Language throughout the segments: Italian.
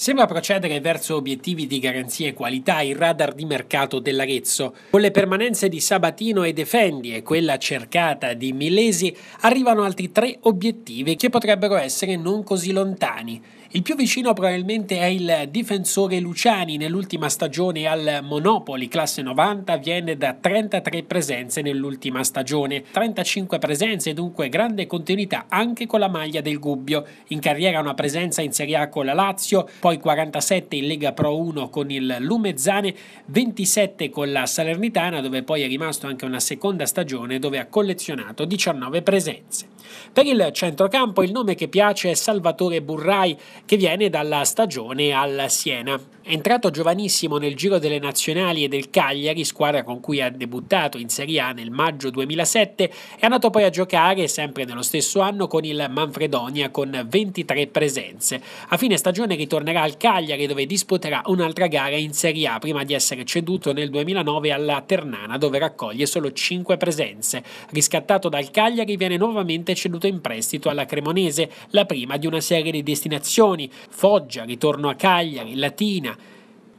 Sembra procedere verso obiettivi di garanzia e qualità il radar di mercato dell'Arezzo. Con le permanenze di Sabatino e Defendi e quella cercata di Milesi arrivano altri tre obiettivi che potrebbero essere non così lontani. Il più vicino probabilmente è il difensore Luciani nell'ultima stagione al Monopoli, classe 90, viene da 33 presenze nell'ultima stagione, 35 presenze dunque grande continuità anche con la maglia del Gubbio. In carriera una presenza in Serie A con la Lazio, poi poi 47 in Lega Pro 1 con il Lumezzane, 27 con la Salernitana dove poi è rimasto anche una seconda stagione dove ha collezionato 19 presenze. Per il centrocampo il nome che piace è Salvatore Burrai che viene dalla stagione al Siena. Entrato giovanissimo nel giro delle nazionali e del Cagliari, squadra con cui ha debuttato in Serie A nel maggio 2007, è andato poi a giocare sempre nello stesso anno con il Manfredonia con 23 presenze. A fine stagione ritornerà al Cagliari dove disputerà un'altra gara in Serie A prima di essere ceduto nel 2009 alla Ternana dove raccoglie solo 5 presenze. Riscattato dal Cagliari viene nuovamente ceduto in prestito alla Cremonese, la prima di una serie di destinazioni: Foggia, ritorno a Cagliari, Latina,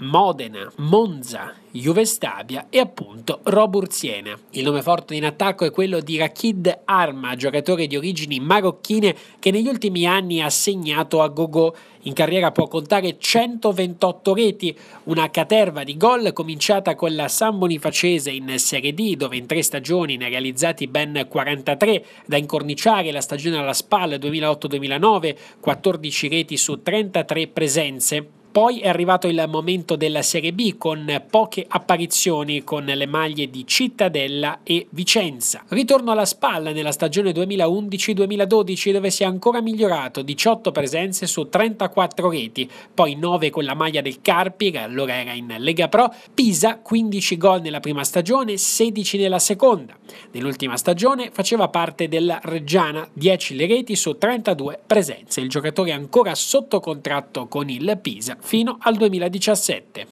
Modena, Monza, Juve Stabia e appunto Robur Siena. Il nome forte in attacco è quello di Rakid Arma, giocatore di origini marocchine che negli ultimi anni ha segnato a gogo. In carriera può contare 128 reti, una caterva di gol cominciata con la San Bonifacese in Serie D dove in tre stagioni ne ha realizzati ben 43 da incorniciare la stagione alla SPAL 2008-2009, 14 reti su 33 presenze. Poi è arrivato il momento della Serie B con poche apparizioni con le maglie di Cittadella e Vicenza. Ritorno alla spalla nella stagione 2011-2012 dove si è ancora migliorato 18 presenze su 34 reti, poi 9 con la maglia del Carpi che allora era in Lega Pro, Pisa 15 gol nella prima stagione, 16 nella seconda. Nell'ultima stagione faceva parte della Reggiana, 10 le reti su 32 presenze. Il giocatore è ancora sotto contratto con il Pisa fino al 2017.